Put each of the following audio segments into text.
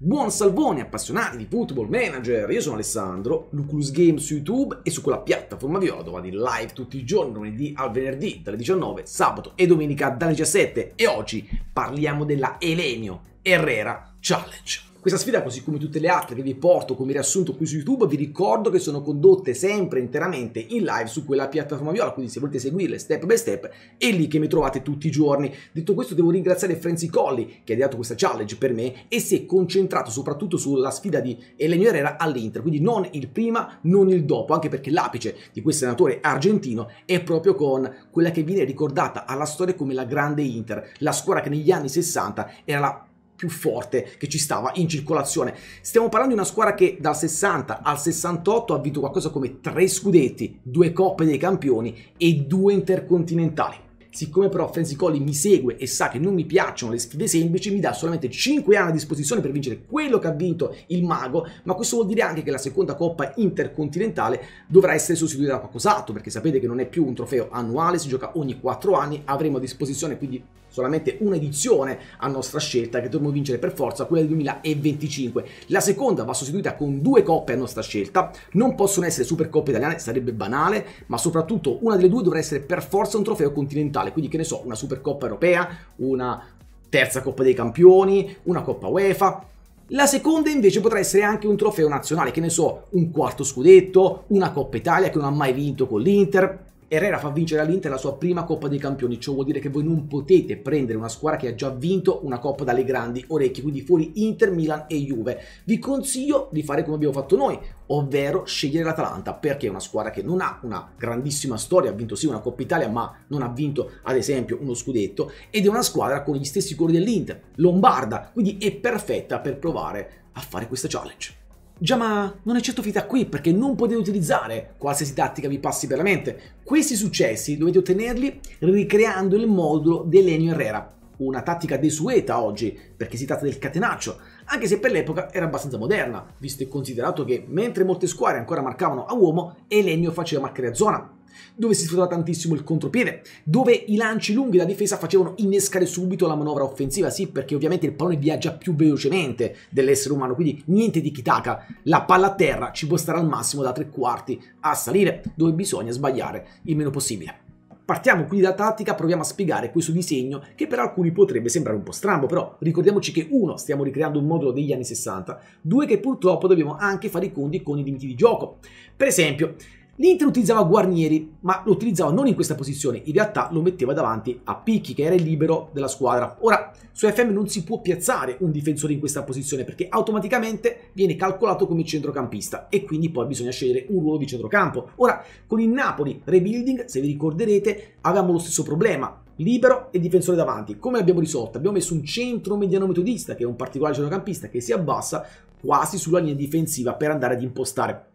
Buon salvone appassionati di Football Manager, io sono Alessandro, Luculus Games su YouTube e su quella piattaforma vi vado in live tutti i giorni, lunedì al venerdì dalle 19, sabato e domenica dalle 17 e oggi parliamo della Elenio Herrera Challenge. Questa sfida, così come tutte le altre che vi porto come riassunto qui su YouTube, vi ricordo che sono condotte sempre interamente in live su quella piattaforma viola, quindi se volete seguirle step by step è lì che mi trovate tutti i giorni. Detto questo devo ringraziare Frenzy Colli che ha ideato questa challenge per me e si è concentrato soprattutto sulla sfida di Elenio Herrera all'Inter, quindi non il prima, non il dopo, anche perché l'apice di questo senatore argentino è proprio con quella che viene ricordata alla storia come la grande Inter, la squadra che negli anni 60 era la più forte che ci stava in circolazione. Stiamo parlando di una squadra che dal 60 al 68 ha vinto qualcosa come tre scudetti, due coppe dei campioni e due intercontinentali. Siccome però Francis Colli mi segue e sa che non mi piacciono le sfide semplici, mi dà solamente 5 anni a disposizione per vincere quello che ha vinto il mago, ma questo vuol dire anche che la seconda coppa intercontinentale dovrà essere sostituita da qualcos'altro, perché sapete che non è più un trofeo annuale, si gioca ogni 4 anni, avremo a disposizione quindi solamente un'edizione a nostra scelta che dovremmo vincere per forza, quella del 2025. La seconda va sostituita con due coppe a nostra scelta, non possono essere supercoppe italiane, sarebbe banale, ma soprattutto una delle due dovrà essere per forza un trofeo continentale, quindi che ne so, una supercoppa europea, una terza coppa dei campioni, una coppa UEFA, la seconda invece potrà essere anche un trofeo nazionale, che ne so, un quarto scudetto, una Coppa Italia che non ha mai vinto con l'Inter, Herrera fa vincere all'Inter la sua prima Coppa dei Campioni, ciò vuol dire che voi non potete prendere una squadra che ha già vinto una Coppa dalle grandi orecchie, quindi fuori Inter, Milan e Juve. Vi consiglio di fare come abbiamo fatto noi, ovvero scegliere l'Atalanta, perché è una squadra che non ha una grandissima storia, ha vinto sì una Coppa Italia, ma non ha vinto ad esempio uno scudetto, ed è una squadra con gli stessi colori dell'Inter, lombarda, quindi è perfetta per provare a fare questa challenge. Già ma non è certo finita qui perché non potete utilizzare qualsiasi tattica vi passi per la mente. Questi successi dovete ottenerli ricreando il modulo dell'Enio Herrera, una tattica desueta oggi perché si tratta del catenaccio, anche se per l'epoca era abbastanza moderna, visto e considerato che mentre molte squadre ancora marcavano a uomo, Elenio faceva marcare a zona, dove si sfruttava tantissimo il contropiede, dove i lanci lunghi da difesa facevano innescare subito la manovra offensiva, sì, perché ovviamente il pallone viaggia più velocemente dell'essere umano, quindi niente di Kitaka, la palla a terra ci può stare al massimo da tre quarti a salire, dove bisogna sbagliare il meno possibile. Partiamo quindi dalla tattica, proviamo a spiegare questo disegno che per alcuni potrebbe sembrare un po' strambo, però ricordiamoci che uno, stiamo ricreando un modulo degli anni 60, due che purtroppo dobbiamo anche fare i conti con i limiti di gioco. Per esempio, L'Inter utilizzava Guarnieri, ma lo utilizzava non in questa posizione, in realtà lo metteva davanti a Picchi, che era il libero della squadra. Ora, su FM non si può piazzare un difensore in questa posizione perché automaticamente viene calcolato come centrocampista e quindi poi bisogna scegliere un ruolo di centrocampo. Ora, con il Napoli Rebuilding, se vi ricorderete, avevamo lo stesso problema libero e difensore davanti. Come l'abbiamo risolto? Abbiamo messo un centro mediano metodista, che è un particolare centrocampista che si abbassa quasi sulla linea difensiva per andare ad impostare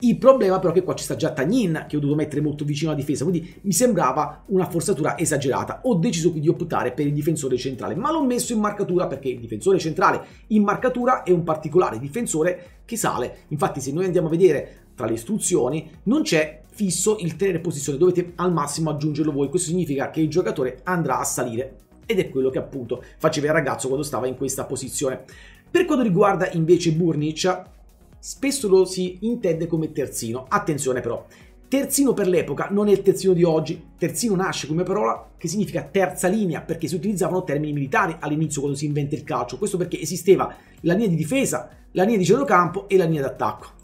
il problema però è che qua ci sta già Tagnin che ho dovuto mettere molto vicino alla difesa, quindi mi sembrava una forzatura esagerata. Ho deciso quindi di optare per il difensore centrale, ma l'ho messo in marcatura perché il difensore centrale in marcatura è un particolare difensore che sale. Infatti se noi andiamo a vedere tra le istruzioni non c'è fisso il tenere posizione, dovete al massimo aggiungerlo voi, questo significa che il giocatore andrà a salire ed è quello che appunto faceva il ragazzo quando stava in questa posizione. Per quanto riguarda invece Burnic, spesso lo si intende come terzino. Attenzione però, Terzino per l'epoca non è il terzino di oggi. Terzino nasce come parola che significa terza linea perché si utilizzavano termini militari all'inizio quando si inventa il calcio. Questo perché esisteva la linea di difesa, la linea di centrocampo e la linea d'attacco.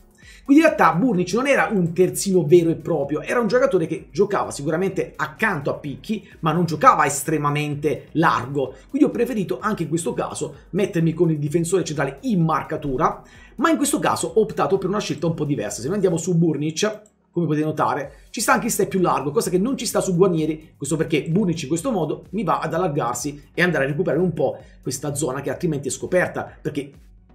Quindi in realtà Burnic non era un terzino vero e proprio, era un giocatore che giocava sicuramente accanto a Picchi, ma non giocava estremamente largo. Quindi ho preferito anche in questo caso mettermi con il difensore centrale in marcatura, ma in questo caso ho optato per una scelta un po' diversa. Se noi andiamo su Burnic, come potete notare, ci sta anche il step più largo, cosa che non ci sta su Guarnieri, questo perché Burnic in questo modo mi va ad allargarsi e andare a recuperare un po' questa zona che altrimenti è scoperta, perché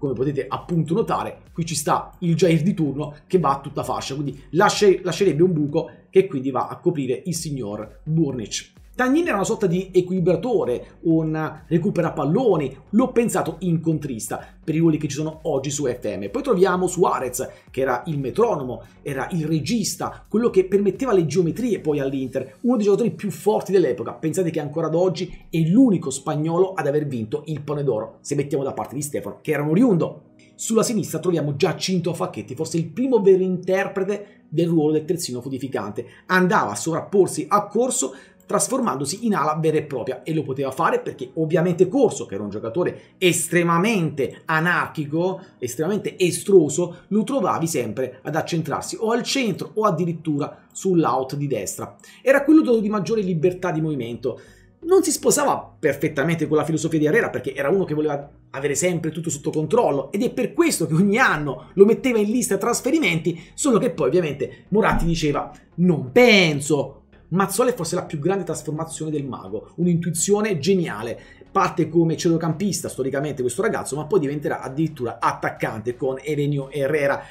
come potete appunto notare, qui ci sta il Jair di turno che va a tutta fascia, quindi lasce, lascerebbe un buco che quindi va a coprire il signor Burnic. Tagnini era una sorta di equilibratore, un recupera palloni, l'ho pensato incontrista per i ruoli che ci sono oggi su FM. Poi troviamo Suarez, che era il metronomo, era il regista, quello che permetteva le geometrie poi all'Inter, uno dei giocatori più forti dell'epoca. Pensate che ancora ad oggi è l'unico spagnolo ad aver vinto il Pone d'Oro, se mettiamo da parte di Stefano, che era un oriundo. Sulla sinistra troviamo Giacinto Facchetti, forse il primo vero interprete del ruolo del terzino fodificante. Andava a sovrapporsi a corso trasformandosi in ala vera e propria e lo poteva fare perché ovviamente Corso, che era un giocatore estremamente anarchico, estremamente estroso, lo trovavi sempre ad accentrarsi o al centro o addirittura sull'out di destra. Era quello dotato di maggiore libertà di movimento. Non si sposava perfettamente con la filosofia di Herrera perché era uno che voleva avere sempre tutto sotto controllo ed è per questo che ogni anno lo metteva in lista trasferimenti, solo che poi ovviamente Moratti diceva non penso Mazzola è forse la più grande trasformazione del mago, un'intuizione geniale. Parte come centrocampista storicamente questo ragazzo, ma poi diventerà addirittura attaccante con Elenio Herrera.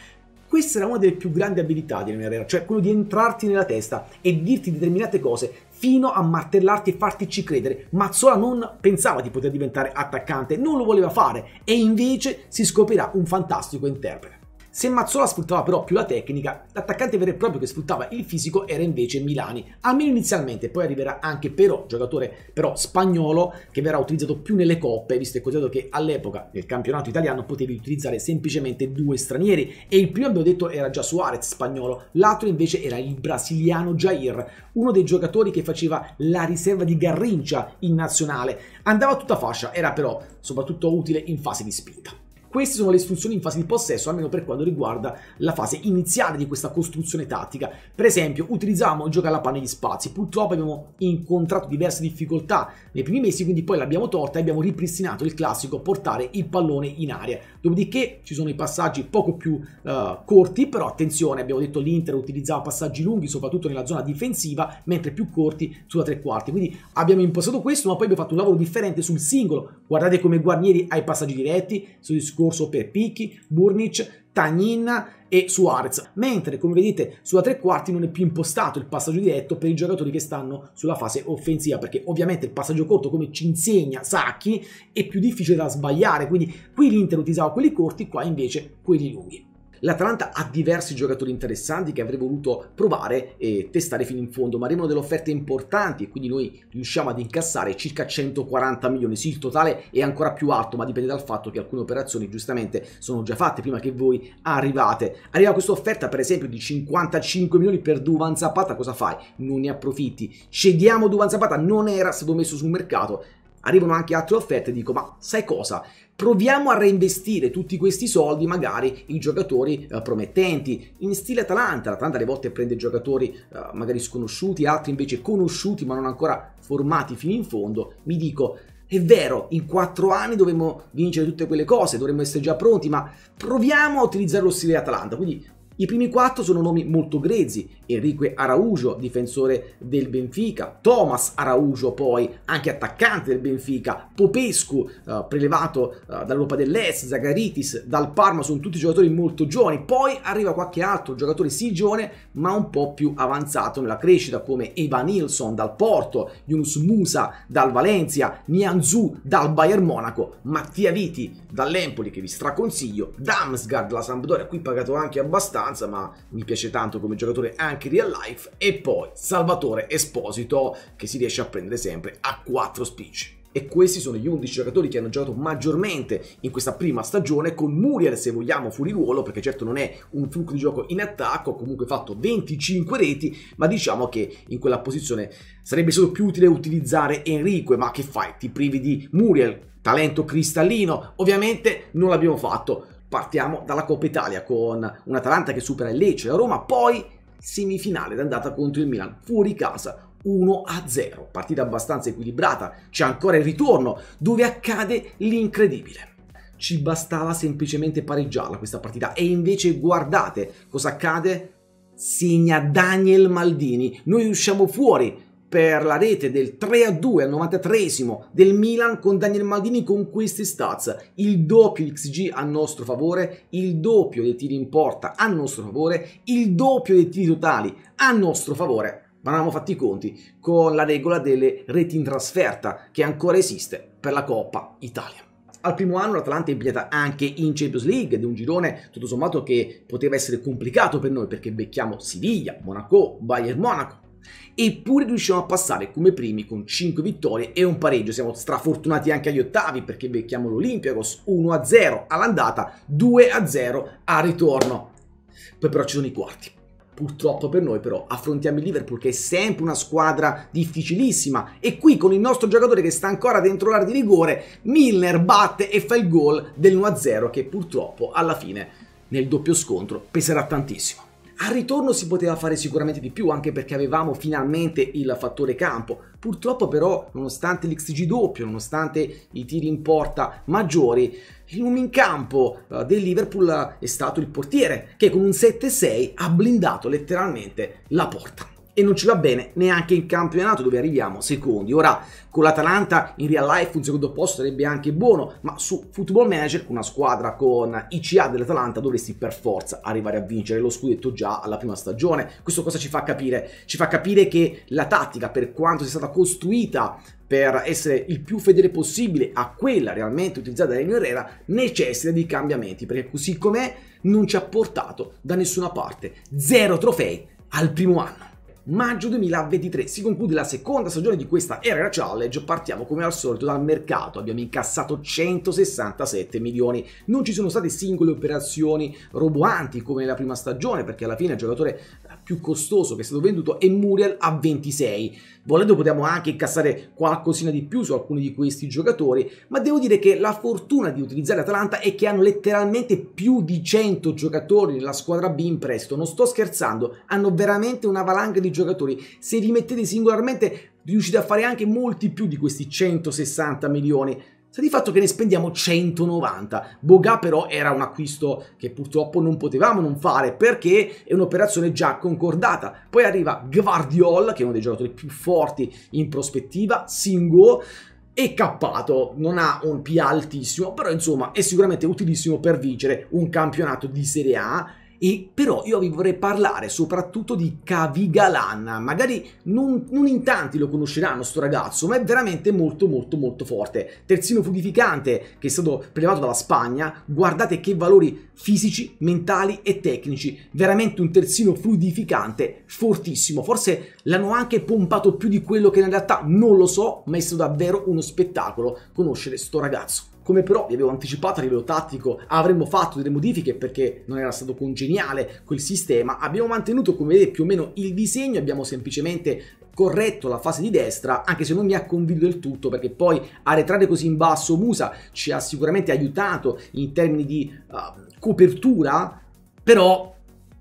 Questa era una delle più grandi abilità di Elenio Herrera, cioè quello di entrarti nella testa e dirti determinate cose fino a martellarti e fartici credere. Mazzola non pensava di poter diventare attaccante, non lo voleva fare e invece si scoprirà un fantastico interprete. Se Mazzola sfruttava però più la tecnica, l'attaccante vero e proprio che sfruttava il fisico era invece Milani, almeno inizialmente, poi arriverà anche Però, giocatore però spagnolo che verrà utilizzato più nelle coppe, visto e considerato che all'epoca nel campionato italiano potevi utilizzare semplicemente due stranieri e il primo abbiamo detto era già Suarez spagnolo, l'altro invece era il brasiliano Jair, uno dei giocatori che faceva la riserva di Garrincia in nazionale, andava tutta fascia, era però soprattutto utile in fase di spinta. Queste sono le istruzioni in fase di possesso, almeno per quanto riguarda la fase iniziale di questa costruzione tattica. Per esempio, utilizziamo il gioco alla panna di spazi. Purtroppo abbiamo incontrato diverse difficoltà nei primi mesi, quindi poi l'abbiamo tolta e abbiamo ripristinato il classico portare il pallone in aria. Dopodiché ci sono i passaggi poco più uh, corti, però attenzione, abbiamo detto l'Inter utilizzava passaggi lunghi, soprattutto nella zona difensiva, mentre più corti sulla tre quarti. Quindi abbiamo impostato questo, ma poi abbiamo fatto un lavoro differente sul singolo. Guardate come Guarnieri ha i passaggi diretti, su scorso per Picchi, Burnic, Tagnin e Suarez, mentre come vedete sulla tre quarti non è più impostato il passaggio diretto per i giocatori che stanno sulla fase offensiva, perché ovviamente il passaggio corto come ci insegna Sacchi è più difficile da sbagliare, quindi qui l'Inter utilizzava quelli corti, qua invece quelli lunghi. L'Atalanta ha diversi giocatori interessanti che avrei voluto provare e testare fino in fondo, ma arrivano delle offerte importanti e quindi noi riusciamo ad incassare circa 140 milioni. Sì, il totale è ancora più alto, ma dipende dal fatto che alcune operazioni giustamente sono già fatte prima che voi arrivate. Arriva questa offerta per esempio di 55 milioni per Duvan Zapata, cosa fai? Non ne approfitti. Cediamo Duvan Zapata, non era stato messo sul mercato arrivano anche altre offerte e dico ma sai cosa? Proviamo a reinvestire tutti questi soldi magari in giocatori eh, promettenti, in stile Atalanta, l'Atalanta alle volte prende giocatori eh, magari sconosciuti, altri invece conosciuti ma non ancora formati fino in fondo, mi dico è vero, in quattro anni dovremmo vincere tutte quelle cose, dovremmo essere già pronti, ma proviamo a utilizzare lo stile Atalanta. Quindi i primi quattro sono nomi molto grezzi, Enrique Araujo, difensore del Benfica, Thomas Araujo poi, anche attaccante del Benfica, Popescu, eh, prelevato eh, dall'Europa dell'Est, Zagaritis, dal Parma, sono tutti giocatori molto giovani, poi arriva qualche altro giocatore sì giovane ma un po' più avanzato nella crescita come Evan Nilsson dal Porto, Yunus Musa dal Valencia, Nianzou dal Bayern Monaco, Mattia Viti dall'Empoli che vi straconsiglio, Damsgaard la Sampdoria, qui pagato anche abbastanza, abbastanza, ma mi piace tanto come giocatore anche real life. E poi Salvatore Esposito, che si riesce a prendere sempre a 4 spicci e questi sono gli 11 giocatori che hanno giocato maggiormente in questa prima stagione con Muriel se vogliamo fuori ruolo perché certo non è un flusso di gioco in attacco ha comunque fatto 25 reti ma diciamo che in quella posizione sarebbe solo più utile utilizzare Enrique ma che fai ti privi di Muriel talento cristallino ovviamente non l'abbiamo fatto partiamo dalla Coppa Italia con un Atalanta che supera il Lecce e la Roma, poi semifinale d'andata contro il Milan, fuori casa, 1-0, partita abbastanza equilibrata, c'è ancora il ritorno dove accade l'incredibile. Ci bastava semplicemente pareggiarla questa partita e invece guardate cosa accade, segna Daniel Maldini, noi usciamo fuori per la rete del 3-2 al 93 del Milan con Daniel Maldini con questi stats, il doppio XG a nostro favore, il doppio dei tiri in porta a nostro favore, il doppio dei tiri totali a nostro favore. Ma non abbiamo fatto i conti con la regola delle reti in trasferta che ancora esiste per la Coppa Italia. Al primo anno l'Atalanta è impiegata anche in Champions League ed è un girone tutto sommato che poteva essere complicato per noi perché becchiamo Siviglia, Monaco, Bayern Monaco, Eppure riusciamo a passare come primi con 5 vittorie e un pareggio. Siamo strafortunati anche agli ottavi perché becchiamo l'Olympiakos 1-0 all'andata, 2-0 al ritorno. Poi però ci sono i quarti. Purtroppo per noi però affrontiamo il Liverpool che è sempre una squadra difficilissima e qui con il nostro giocatore che sta ancora dentro l'area di rigore Milner batte e fa il gol del 1-0 che purtroppo alla fine nel doppio scontro peserà tantissimo. Al ritorno si poteva fare sicuramente di più anche perché avevamo finalmente il fattore campo. Purtroppo però nonostante l'XG doppio, nonostante i tiri in porta maggiori, l'uomo in campo eh, del Liverpool è stato il portiere che con un 7-6 ha blindato letteralmente la porta e non ci va bene neanche in campionato dove arriviamo secondi. Ora con l'Atalanta in real life un secondo posto sarebbe anche buono, ma su Football Manager una squadra con ICA dell'Atalanta dovresti per forza arrivare a vincere lo scudetto già alla prima stagione. Questo cosa ci fa capire? Ci fa capire che la tattica per quanto sia stata costruita per essere il più fedele possibile a quella realmente utilizzata da Elio Herrera necessita di cambiamenti perché così com'è non ci ha portato da nessuna parte. Zero trofei al primo anno maggio 2023 si conclude la seconda stagione di questa era challenge, partiamo come al solito dal mercato, abbiamo incassato 167 milioni, non ci sono state singole operazioni roboanti come nella prima stagione perché alla fine il giocatore eh, più costoso che è stato venduto è Muriel a 26, volendo potremmo anche incassare qualcosina di più su alcuni di questi giocatori, ma devo dire che la fortuna di utilizzare Atalanta è che hanno letteralmente più di 100 giocatori nella squadra B in prestito, non sto scherzando, hanno veramente una valanga di giocatori, se li mettete singolarmente riuscite a fare anche molti più di questi 160 milioni. Sta di fatto che ne spendiamo 190. Boga però era un acquisto che purtroppo non potevamo non fare perché è un'operazione già concordata. Poi arriva Guardiol, che è uno dei giocatori più forti in prospettiva, Singo è cappato, non ha un PA altissimo, però insomma è sicuramente utilissimo per vincere un campionato di Serie A e però io vi vorrei parlare soprattutto di Cavigalan, magari non, non, in tanti lo conosceranno sto ragazzo, ma è veramente molto molto molto forte. Terzino fluidificante che è stato prelevato dalla Spagna, guardate che valori fisici, mentali e tecnici, veramente un terzino fluidificante fortissimo, forse l'hanno anche pompato più di quello che in realtà non lo so, ma è stato davvero uno spettacolo conoscere sto ragazzo. Come però vi avevo anticipato a livello tattico avremmo fatto delle modifiche perché non era stato congeniale quel sistema, abbiamo mantenuto come vedete più o meno il disegno, abbiamo semplicemente corretto la fase di destra, anche se non mi ha convinto del tutto, perché poi arretrare così in basso Musa ci ha sicuramente aiutato in termini di uh, copertura, però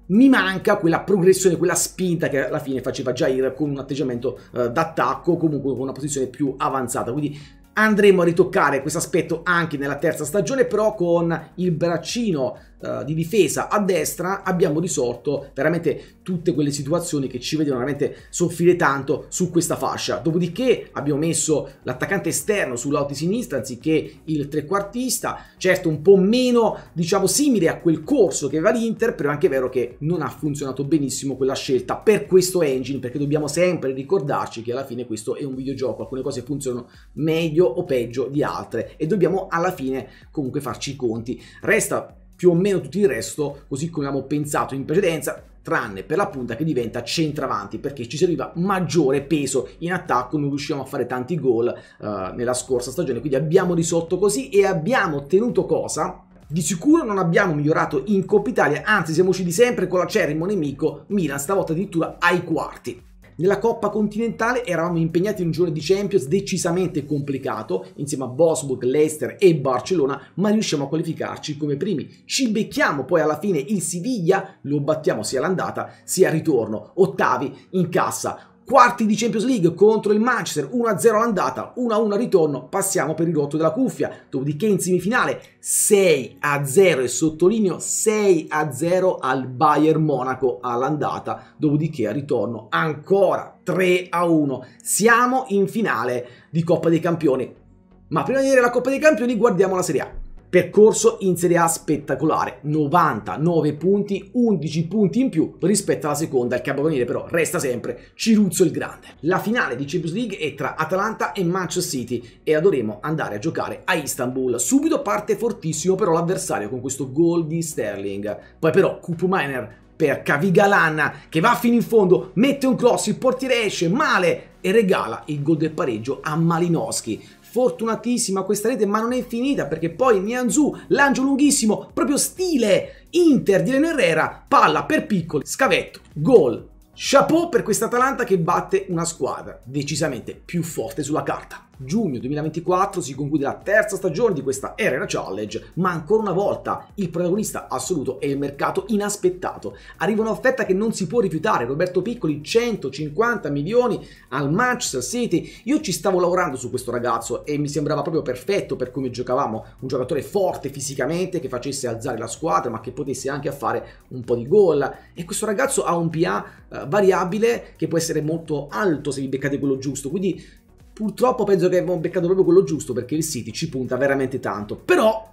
mi manca quella progressione, quella spinta che alla fine faceva Jair con un atteggiamento uh, d'attacco, comunque con una posizione più avanzata, quindi Andremo a ritoccare questo aspetto anche nella terza stagione, però con il braccino eh, di difesa a destra abbiamo risolto veramente tutte quelle situazioni che ci vedono veramente soffrire tanto su questa fascia. Dopodiché abbiamo messo l'attaccante esterno sull'auto sinistra anziché il trequartista, certo un po' meno diciamo simile a quel corso che aveva l'Inter, però è anche vero che non ha funzionato benissimo quella scelta per questo engine, perché dobbiamo sempre ricordarci che alla fine questo è un videogioco, alcune cose funzionano meglio o peggio di altre e dobbiamo alla fine comunque farci i conti. Resta più o meno tutto il resto, così come abbiamo pensato in precedenza, tranne per la punta che diventa centravanti perché ci serviva maggiore peso in attacco, non riusciamo a fare tanti gol uh, nella scorsa stagione, quindi abbiamo risolto così e abbiamo ottenuto cosa? Di sicuro non abbiamo migliorato in Coppa Italia, anzi siamo usciti sempre con la l'acerrimo nemico Milan, stavolta addirittura ai quarti. Nella Coppa Continentale eravamo impegnati in un giorno di Champions decisamente complicato, insieme a Bosburg, Leicester e Barcellona, ma riusciamo a qualificarci come primi. Ci becchiamo poi alla fine il Siviglia, lo battiamo sia all'andata sia al ritorno. Ottavi in cassa, quarti di Champions League contro il Manchester, 1-0 all'andata, 1-1 al ritorno, passiamo per il rotto della cuffia, dopodiché in semifinale 6-0 e sottolineo 6-0 al Bayern Monaco all'andata, dopodiché al ritorno ancora 3-1. Siamo in finale di Coppa dei Campioni, ma prima di vedere la Coppa dei Campioni guardiamo la Serie A percorso in Serie A spettacolare, 99 punti, 11 punti in più rispetto alla seconda, il capoconiere però resta sempre Ciruzzo il Grande. La finale di Champions League è tra Atalanta e Manchester City e la dovremo andare a giocare a Istanbul. Subito parte fortissimo però l'avversario con questo gol di Sterling, poi però Miner per Cavigalan che va fino in fondo, mette un cross, il portiere esce male e regala il gol del pareggio a Malinowski fortunatissima questa rete, ma non è finita perché poi Nianzou lancio lunghissimo, proprio stile Inter di Leno Herrera, palla per piccoli, scavetto, gol. Chapeau per questa Atalanta che batte una squadra decisamente più forte sulla carta giugno 2024 si conclude la terza stagione di questa Arena Challenge, ma ancora una volta il protagonista assoluto è il mercato inaspettato. Arriva un'offerta che non si può rifiutare, Roberto Piccoli 150 milioni al Manchester City. Io ci stavo lavorando su questo ragazzo e mi sembrava proprio perfetto per come giocavamo, un giocatore forte fisicamente che facesse alzare la squadra, ma che potesse anche fare un po' di gol e questo ragazzo ha un PA eh, variabile che può essere molto alto se vi beccate quello giusto, quindi Purtroppo penso che abbiamo beccato proprio quello giusto perché il City ci punta veramente tanto. Però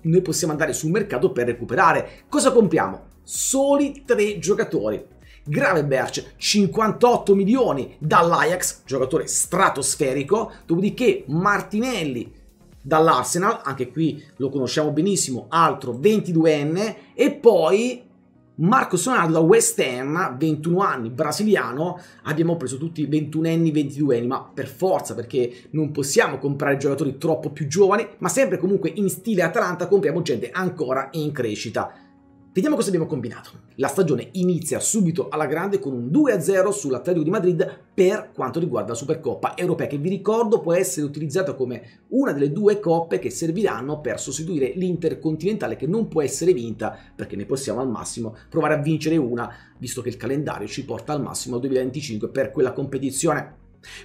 noi possiamo andare sul mercato per recuperare. Cosa compriamo? Soli tre giocatori. Graveberch, 58 milioni dall'Ajax, giocatore stratosferico, dopodiché Martinelli dall'Arsenal, anche qui lo conosciamo benissimo, altro 22enne, e poi Marco Sonardo da West Ham, 21 anni, brasiliano, abbiamo preso tutti 21enni, 22 anni, ma per forza perché non possiamo comprare giocatori troppo più giovani, ma sempre comunque in stile Atalanta compriamo gente ancora in crescita. Vediamo cosa abbiamo combinato. La stagione inizia subito alla grande con un 2-0 sull'Atletico di Madrid per quanto riguarda la Supercoppa europea, che vi ricordo può essere utilizzata come una delle due coppe che serviranno per sostituire l'intercontinentale che non può essere vinta, perché ne possiamo al massimo provare a vincere una, visto che il calendario ci porta al massimo al 2025 per quella competizione.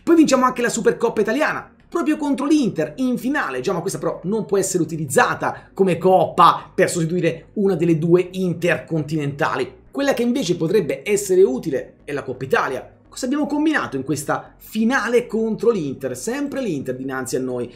Poi vinciamo anche la Supercoppa italiana, proprio contro l'Inter in finale. Già, ma questa però non può essere utilizzata come coppa per sostituire una delle due intercontinentali. Quella che invece potrebbe essere utile è la Coppa Italia. Cosa abbiamo combinato in questa finale contro l'Inter? Sempre l'Inter dinanzi a noi.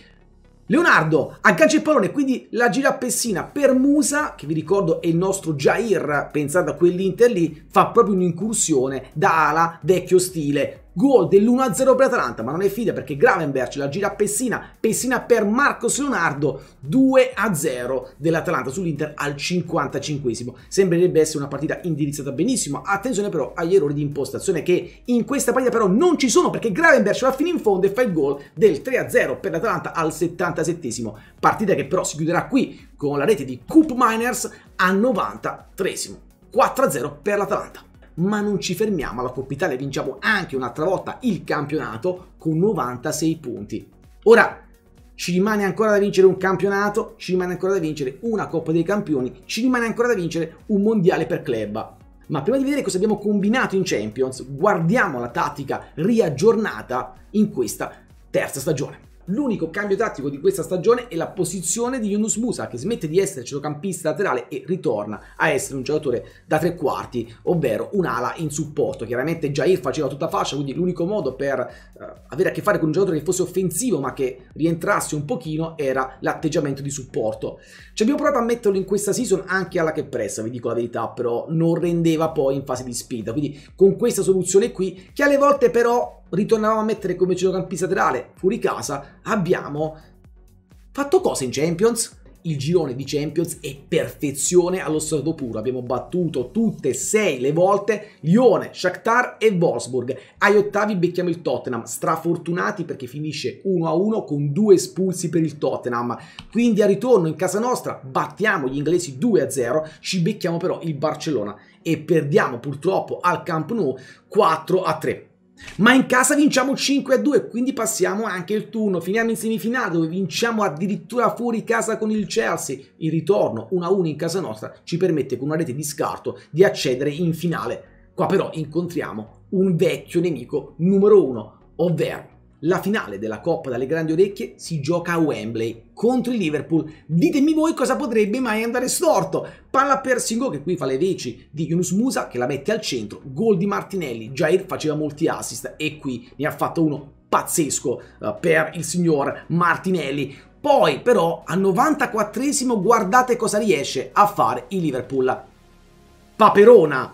Leonardo aggancia il pallone, quindi la gira Pessina per Musa, che vi ricordo è il nostro Jair, pensando a quell'Inter lì, fa proprio un'incursione da ala vecchio stile, Gol dell'1-0 per Atalanta, ma non è fida perché Gravenberg la gira a Pessina, Pessina per Marcos Leonardo, 2-0 dell'Atalanta sull'Inter al 55 Sembrerebbe essere una partita indirizzata benissimo, attenzione però agli errori di impostazione che in questa partita però non ci sono perché Gravenberg va fino in fondo e fa il gol del 3-0 per l'Atalanta al 77 partita che però si chiuderà qui con la rete di Coop Miners al 93 4-0 per l'Atalanta ma non ci fermiamo. Alla Coppa Italia vinciamo anche un'altra volta il campionato con 96 punti. Ora ci rimane ancora da vincere un campionato, ci rimane ancora da vincere una Coppa dei Campioni, ci rimane ancora da vincere un mondiale per club. Ma prima di vedere cosa abbiamo combinato in Champions, guardiamo la tattica riaggiornata in questa terza stagione. L'unico cambio tattico di questa stagione è la posizione di Yunus Musa, che smette di essere centrocampista laterale e ritorna a essere un giocatore da tre quarti, ovvero un'ala in supporto. Chiaramente Jair faceva tutta fascia, quindi l'unico modo per eh, avere a che fare con un giocatore che fosse offensivo ma che rientrasse un pochino era l'atteggiamento di supporto. Ci abbiamo provato a metterlo in questa season anche alla che pressa, vi dico la verità, però non rendeva poi in fase di spinta. Quindi con questa soluzione qui, che alle volte però ritornavamo a mettere come centrocampista laterale fuori casa, abbiamo fatto cosa in Champions. Il girone di Champions è perfezione allo stato puro. Abbiamo battuto tutte e sei le volte Lione, Shakhtar e Wolfsburg. Ai ottavi becchiamo il Tottenham, strafortunati perché finisce 1-1 con due espulsi per il Tottenham. Quindi a ritorno in casa nostra battiamo gli inglesi 2-0, ci becchiamo però il Barcellona e perdiamo purtroppo al Camp Nou 4-3 ma in casa vinciamo 5 a 2, quindi passiamo anche il turno, finiamo in semifinale dove vinciamo addirittura fuori casa con il Chelsea, il ritorno 1 a 1 in casa nostra ci permette con una rete di scarto di accedere in finale, qua però incontriamo un vecchio nemico numero 1, ovvero la finale della Coppa dalle grandi orecchie si gioca a Wembley contro il Liverpool. Ditemi voi cosa potrebbe mai andare storto. Palla per Singo che qui fa le veci di Yunus Musa che la mette al centro. Gol di Martinelli. Jair faceva molti assist e qui ne ha fatto uno pazzesco eh, per il signor Martinelli. Poi però al 94esimo guardate cosa riesce a fare il Liverpool. Paperona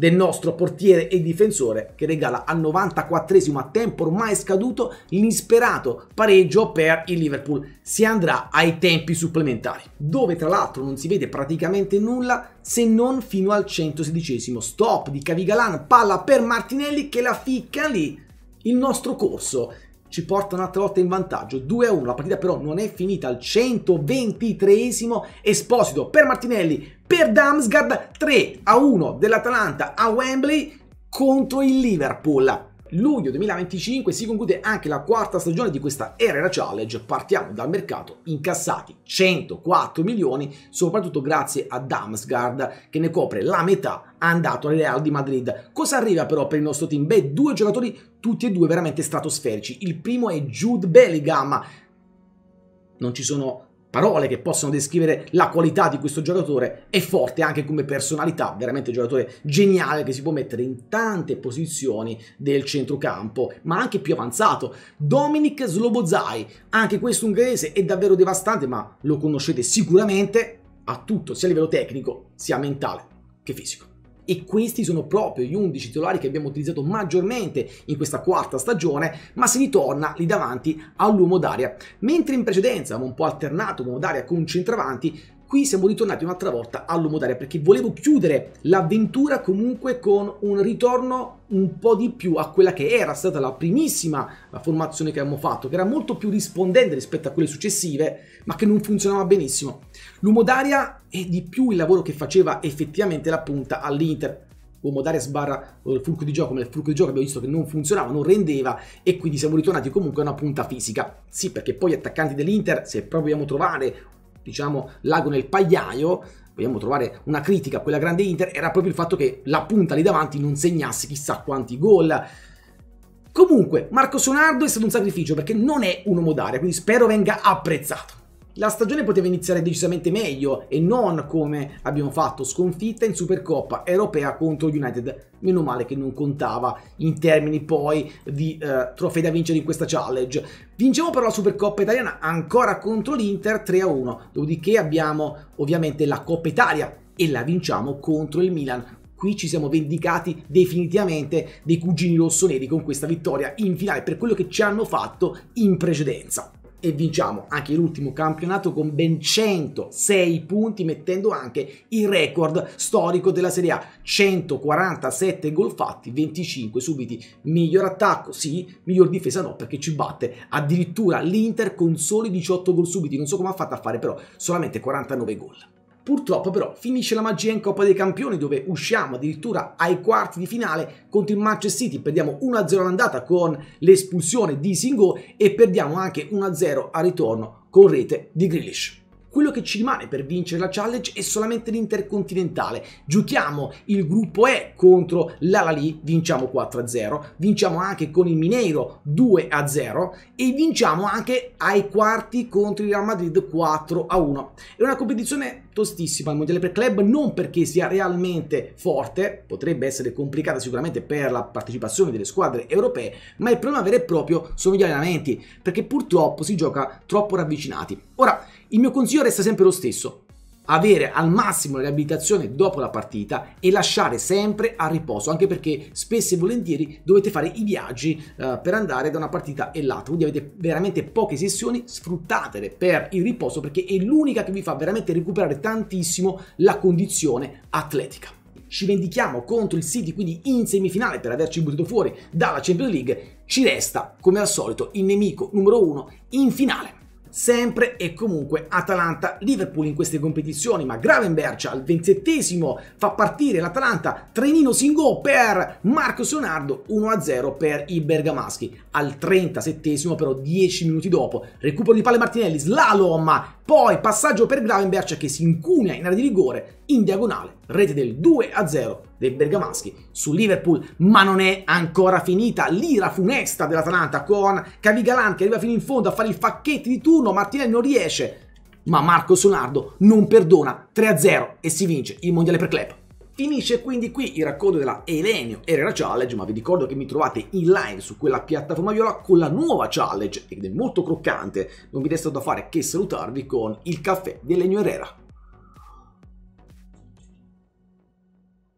del nostro portiere e difensore che regala al 94esimo a tempo ormai scaduto l'insperato pareggio per il Liverpool. Si andrà ai tempi supplementari, dove tra l'altro non si vede praticamente nulla se non fino al 116 Stop di Cavigalan, palla per Martinelli che la ficca lì il nostro corso ci porta un'altra volta in vantaggio 2 a 1 la partita però non è finita al 123esimo Esposito per Martinelli per Damsgaard 3 a 1 dell'Atalanta a Wembley contro il Liverpool luglio 2025 si conclude anche la quarta stagione di questa Era Challenge. Partiamo dal mercato incassati 104 milioni, soprattutto grazie a Damsgaard che ne copre la metà andato al Real di Madrid. Cosa arriva però per il nostro team? Beh, due giocatori tutti e due veramente stratosferici. Il primo è Jude Bellingham. Non ci sono parole che possono descrivere la qualità di questo giocatore, è forte anche come personalità, veramente un giocatore geniale che si può mettere in tante posizioni del centrocampo, ma anche più avanzato. Dominic Slobozai, anche questo ungherese è davvero devastante, ma lo conoscete sicuramente a tutto, sia a livello tecnico, sia mentale che fisico e questi sono proprio gli 11 titolari che abbiamo utilizzato maggiormente in questa quarta stagione, ma si ritorna lì davanti all'uomo d'aria. Mentre in precedenza avevamo un po' alternato uomo d'aria con centravanti, qui siamo ritornati un'altra volta all'Omodare perché volevo chiudere l'avventura comunque con un ritorno un po' di più a quella che era stata la primissima formazione che abbiamo fatto, che era molto più rispondente rispetto a quelle successive, ma che non funzionava benissimo. L'Umodaria è di più il lavoro che faceva effettivamente la punta all'Inter. d'aria sbarra il fulcro di gioco, ma il fulcro di gioco abbiamo visto che non funzionava, non rendeva e quindi siamo ritornati comunque a una punta fisica. Sì, perché poi gli attaccanti dell'Inter, se proviamo a trovare diciamo, l'ago nel pagliaio, vogliamo trovare una critica a quella grande Inter, era proprio il fatto che la punta lì davanti non segnasse chissà quanti gol. Comunque, Marco Sonardo è stato un sacrificio perché non è un uomo d'aria, quindi spero venga apprezzato la stagione poteva iniziare decisamente meglio e non come abbiamo fatto, sconfitta in Supercoppa europea contro United. Meno male che non contava in termini poi di eh, trofei da vincere in questa challenge. Vinciamo però la Supercoppa italiana ancora contro l'Inter 3-1, dopodiché abbiamo ovviamente la Coppa Italia e la vinciamo contro il Milan qui ci siamo vendicati definitivamente dei cugini rossoneri con questa vittoria in finale per quello che ci hanno fatto in precedenza e vinciamo anche l'ultimo campionato con ben 106 punti mettendo anche il record storico della Serie A 147 gol fatti 25 subiti miglior attacco sì miglior difesa no perché ci batte addirittura l'Inter con soli 18 gol subiti non so come ha fatto a fare però solamente 49 gol Purtroppo però finisce la magia in Coppa dei Campioni dove usciamo addirittura ai quarti di finale contro il Manchester City, perdiamo 1-0 all'andata con l'espulsione di Singo e perdiamo anche 1-0 al ritorno con rete di Grealish. Quello che ci rimane per vincere la challenge è solamente l'intercontinentale. Giochiamo il gruppo E contro l'Alali, vinciamo 4-0, vinciamo anche con il Mineiro 2-0 e vinciamo anche ai quarti contro il Real Madrid 4-1. È una competizione tostissima al Mondiale per Club, non perché sia realmente forte, potrebbe essere complicata sicuramente per la partecipazione delle squadre europee, ma il problema vero e proprio sono gli allenamenti, perché purtroppo si gioca troppo ravvicinati. Ora, il mio consiglio resta sempre lo stesso, avere al massimo la riabilitazione dopo la partita e lasciare sempre a riposo, anche perché spesso e volentieri dovete fare i viaggi uh, per andare da una partita e l'altra, quindi avete veramente poche sessioni, sfruttatele per il riposo perché è l'unica che vi fa veramente recuperare tantissimo la condizione atletica ci vendichiamo contro il City, quindi in semifinale per averci buttato fuori dalla Champions League, ci resta, come al solito, il nemico numero uno in finale sempre e comunque Atalanta-Liverpool in queste competizioni, ma Gravenberch al ventisettesimo fa partire l'Atalanta, trenino Singò per Marco Sonardo, 1-0 per i bergamaschi, al trentasettesimo però 10 minuti dopo, recupero di palle Martinelli, slalom poi passaggio per Gravenberch che si incunea in area di rigore in diagonale, rete del 2-0 dei bergamaschi su Liverpool, ma non è ancora finita l'ira funesta dell'Atalanta con Cavigalan che arriva fino in fondo a fare il facchetti di turno, Martinelli non riesce, ma Marco Sonardo non perdona 3-0 e si vince il Mondiale per Club. Finisce quindi qui il racconto della Elenio Herrera Challenge, ma vi ricordo che mi trovate in live su quella piattaforma viola con la nuova challenge ed è molto croccante, non mi resta da fare che salutarvi con il caffè di Elenio Herrera.